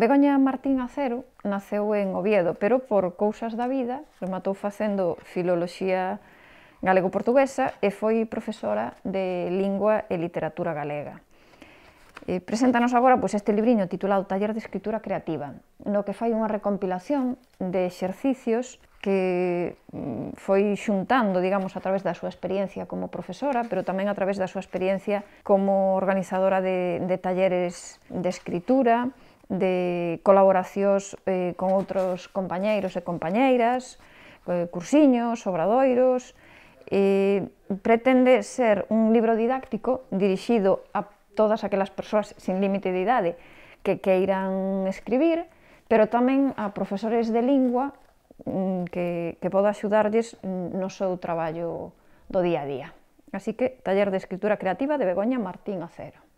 Begoña Martín Acero naceu en Oviedo, pero por cousas da vida rematou facendo filoloxía galego-portuguesa e foi profesora de lingua e literatura galega. E eh, preséntanos agora pois, este libriño titulado Taller de Escritura Creativa, no que fai unha recompilación de exercicios que mm, foi xuntando, digamos, a través da súa experiencia como profesora, pero tamén a través da súa experiencia como organizadora de, de talleres de escritura, de colaboracións eh, con outros compañeiros e compañeiras, eh, cursiños, obradoiros, eh, pretende ser un libro didáctico dirixido a todas aquelas persoas sin límite de idade que queiran escribir, pero tamén a profesores de lingua mm, que, que poda axudarlles no seu traballo do día a día. Así que, taller de escritura creativa de Begoña Martín Acero.